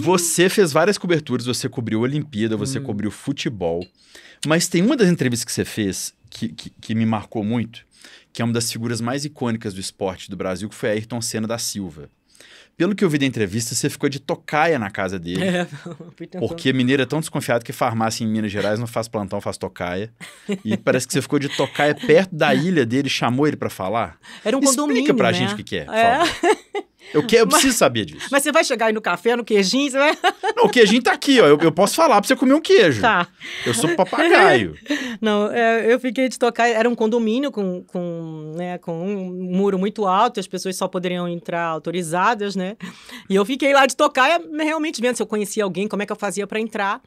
Você fez várias coberturas, você cobriu Olimpíada, você hum. cobriu futebol. Mas tem uma das entrevistas que você fez que, que, que, me marcou muito, que é uma das figuras mais icônicas do esporte do Brasil, que foi Ayrton Senna da Silva. Pelo que eu vi da entrevista, você ficou de tocaia na casa dele. É, porque mineiro é tão desconfiado que farmácia em Minas Gerais não faz plantão, faz tocaia. E parece que você ficou de tocaia perto da ilha dele, chamou ele para falar. Era um Explica condomínio, pra né? gente o que, que é. é. Eu, que, eu mas, preciso saber disso. Mas você vai chegar aí no café, no queijinho, você vai... Não, o queijinho tá aqui, ó. Eu, eu posso falar pra você comer um queijo. Tá. Eu sou papagaio. Não, é, eu fiquei de tocar... Era um condomínio com, com, né, com um muro muito alto e as pessoas só poderiam entrar autorizadas, né? E eu fiquei lá de tocar realmente vendo se eu conhecia alguém, como é que eu fazia para entrar.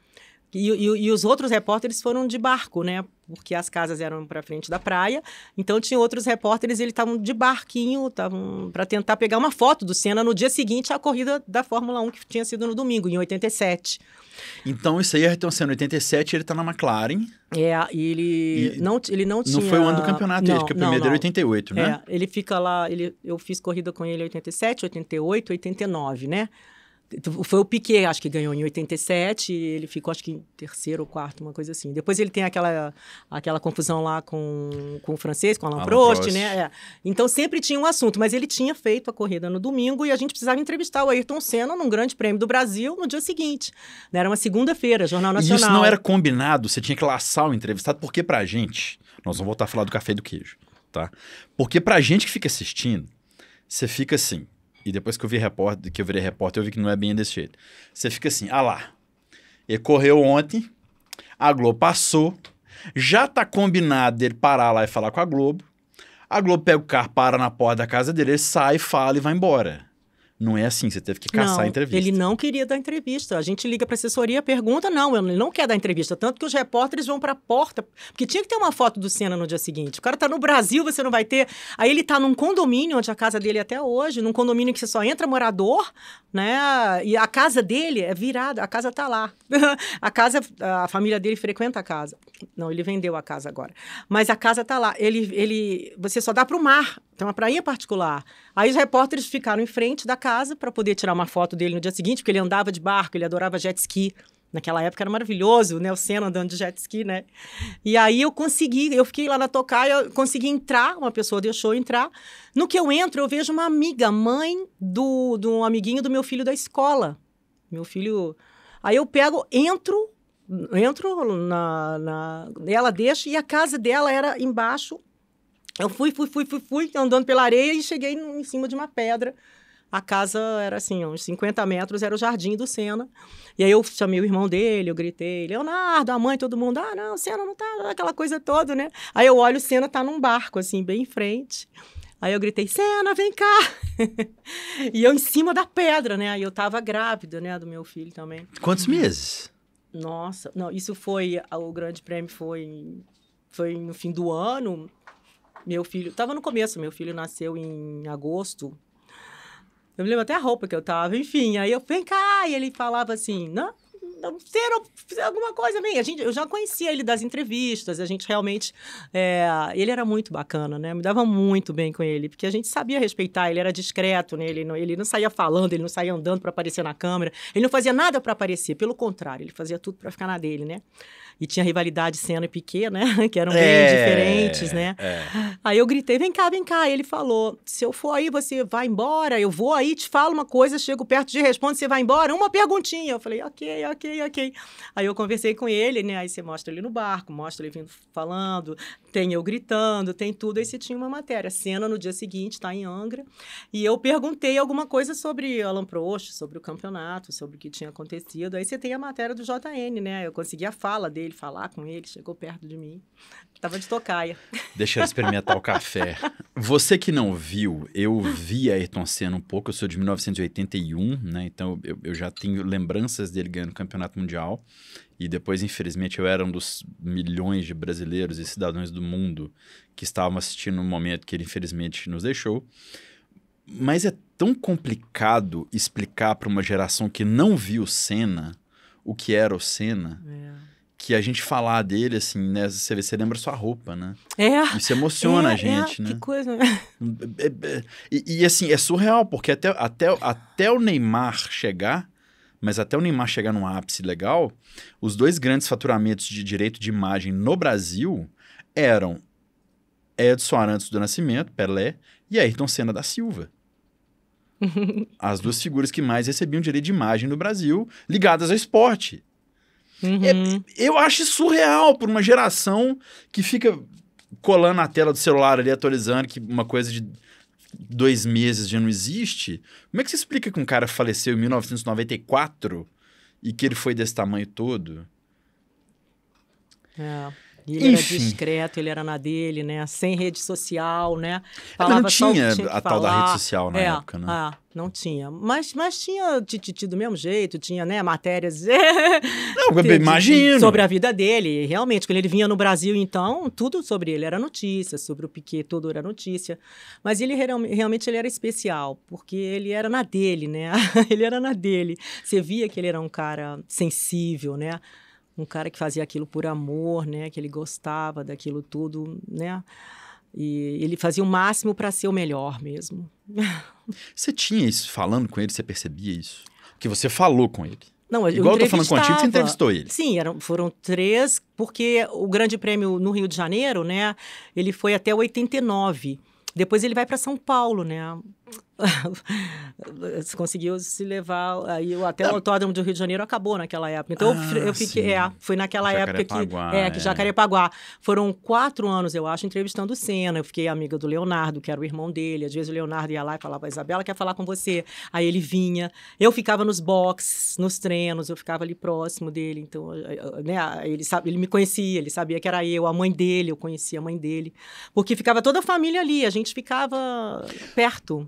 E, e, e, os outros repórteres foram de barco, né? Porque as casas eram para frente da praia. Então tinha outros repórteres, eles estavam de barquinho, estavam para tentar pegar uma foto do Senna no dia seguinte à corrida da Fórmula 1 que tinha sido no domingo, em 87. Então isso aí, Ayrton Senna, 87, ele está na McLaren. É, e ele e não ele não, tinha Não foi o ano do campeonato não, dele, que o primeiro não, era 88, né? É, ele fica lá, ele eu fiz corrida com ele em 87, 88, 89, né? Foi o Piquet, acho que ganhou em 87, ele ficou, acho que, em terceiro ou quarto, uma coisa assim. Depois ele tem aquela, aquela confusão lá com, com o francês, com o Alain, Alain Prost, Prost, né? É. Então sempre tinha um assunto, mas ele tinha feito a corrida no domingo e a gente precisava entrevistar o Ayrton Senna num grande prêmio do Brasil no dia seguinte. Né? Era uma segunda-feira, Jornal Nacional. E isso não era combinado, você tinha que laçar o entrevistado, porque pra gente, nós vamos voltar a falar do café e do queijo, tá? Porque pra gente que fica assistindo, você fica assim, e depois que eu vi repórter, que eu virei repórter, eu vi que não é bem desse jeito. Você fica assim, ah lá, ele correu ontem, a Globo passou, já tá combinado dele parar lá e falar com a Globo, a Globo pega o carro, para na porta da casa dele, ele sai, fala e vai embora. Não é assim, você teve que caçar não, a entrevista. Ele não queria dar entrevista. A gente liga para assessoria, pergunta, não, ele não quer dar entrevista. Tanto que os repórteres vão para a porta, porque tinha que ter uma foto do Senna no dia seguinte. O cara tá no Brasil, você não vai ter. Aí ele tá num condomínio, onde a casa dele é até hoje, num condomínio que você só entra morador, né? E a casa dele é virada, a casa tá lá. a casa, a família dele frequenta a casa. Não, ele vendeu a casa agora. Mas a casa tá lá. Ele, ele, você só dá para o mar, tem uma prainha particular. Aí os repórteres ficaram em frente da casa casa para poder tirar uma foto dele no dia seguinte, porque ele andava de barco, ele adorava jet ski. Naquela época era maravilhoso, né? O Senna andando de jet ski, né? E aí eu consegui, eu fiquei lá na tocaia, eu consegui entrar, uma pessoa deixou eu entrar. No que eu entro, eu vejo uma amiga, mãe do, do um amiguinho do meu filho da escola. Meu filho. Aí eu pego, entro, entro na, na. Ela deixa, e a casa dela era embaixo. Eu fui, fui, fui, fui, fui, andando pela areia e cheguei em cima de uma pedra a casa era assim, uns 50 metros, era o jardim do Senna. E aí eu chamei o irmão dele, eu gritei, Leonardo, a mãe, todo mundo, ah, não, o Senna não tá, aquela coisa toda, né? Aí eu olho, o Senna tá num barco, assim, bem em frente. Aí eu gritei, Senna, vem cá! e eu em cima da pedra, né? Aí eu tava grávida, né, do meu filho também. Quantos meses? Nossa, não, isso foi, o grande prêmio foi, foi no fim do ano, meu filho, estava no começo, meu filho nasceu em agosto eu me lembro até a roupa que eu tava, enfim. Aí eu, vem cá! E ele falava assim, não, não alguma coisa bem. A gente, eu já conhecia ele das entrevistas, a gente realmente. É, ele era muito bacana, né? Me dava muito bem com ele, porque a gente sabia respeitar, ele era discreto, né? ele, não, ele não saía falando, ele não saía andando para aparecer na câmera, ele não fazia nada para aparecer, pelo contrário, ele fazia tudo para ficar na dele, né? E tinha rivalidade cena e Piquet, né? que eram bem é, diferentes, né? É. Aí eu gritei: vem cá, vem cá. Ele falou: se eu for aí, você vai embora, eu vou aí, te falo uma coisa, chego perto de responde, você vai embora, uma perguntinha. Eu falei: ok, ok ok, ok. Aí eu conversei com ele, né? Aí você mostra ele no barco, mostra ele vindo falando, tem eu gritando, tem tudo. Aí você tinha uma matéria. Cena no dia seguinte, tá em Angra. E eu perguntei alguma coisa sobre Alan Proust, sobre o campeonato, sobre o que tinha acontecido. Aí você tem a matéria do JN, né? Eu consegui a fala dele, falar com ele, chegou perto de mim. Tava de tocaia. Deixa eu experimentar o café. Você que não viu, eu vi Ayrton Senna um pouco, eu sou de 1981, né? Então eu, eu já tenho lembranças dele ganhando o campeonato Campeonato Mundial. E depois, infelizmente, eu era um dos milhões de brasileiros e cidadãos do mundo que estavam assistindo no momento que ele, infelizmente, nos deixou. Mas é tão complicado explicar para uma geração que não viu Senna o que era o Senna. É que a gente falar dele, assim, né? Você, você lembra sua roupa, né? É. Isso emociona é, a gente, é, né? Que coisa. É, é, é. E, e, assim, é surreal, porque até, até, até o Neymar chegar, mas até o Neymar chegar num ápice legal, os dois grandes faturamentos de direito de imagem no Brasil eram Edson Arantes do Nascimento, Pelé, e Ayrton Senna da Silva. As duas figuras que mais recebiam direito de imagem no Brasil, ligadas ao esporte. É, uhum. É, eu acho surreal por uma geração que fica colando a tela do celular ali, atualizando, que uma coisa de dois meses já não existe, como é que você explica que um cara faleceu em 1994 e que ele foi desse tamanho todo? É. E ele Enfim. era discreto, ele era na dele, né? Sem rede social, né? É, Falava não tinha, tinha a tal da rede social na é, época, né? Ah, não tinha. Mas, mas tinha Tititi do mesmo jeito, tinha, né, matérias. não, eu imagino. Sobre a vida dele. Realmente, quando ele vinha no Brasil, então, tudo sobre ele era notícia, sobre o Piquet, tudo era notícia. Mas ele realmente ele era especial, porque ele era na dele, né? ele era na dele. Você via que ele era um cara sensível, né? um cara que fazia aquilo por amor, né? Que ele gostava daquilo tudo, né? E ele fazia o máximo para ser o melhor mesmo. Você tinha isso falando com ele, você percebia isso? Que você falou com ele? Não, eu Igual eu tô falando contigo, você entrevistou ele. Sim, eram, foram três, porque o Grande Prêmio no Rio de Janeiro, né? Ele foi até 89. Depois ele vai para São Paulo, né? se conseguiu se levar aí até o autódromo do Rio de Janeiro acabou naquela época então ah, eu, eu fiquei é, foi naquela época que é, que é. Jacarepaguá foram quatro anos eu acho entrevistando o Senna eu fiquei amiga do Leonardo que era o irmão dele às vezes o Leonardo ia lá e falava Isabela quer falar com você aí ele vinha eu ficava nos boxes nos treinos eu ficava ali próximo dele então né ele sabe ele me conhecia ele sabia que era eu a mãe dele eu conhecia a mãe dele porque ficava toda a família ali a gente ficava perto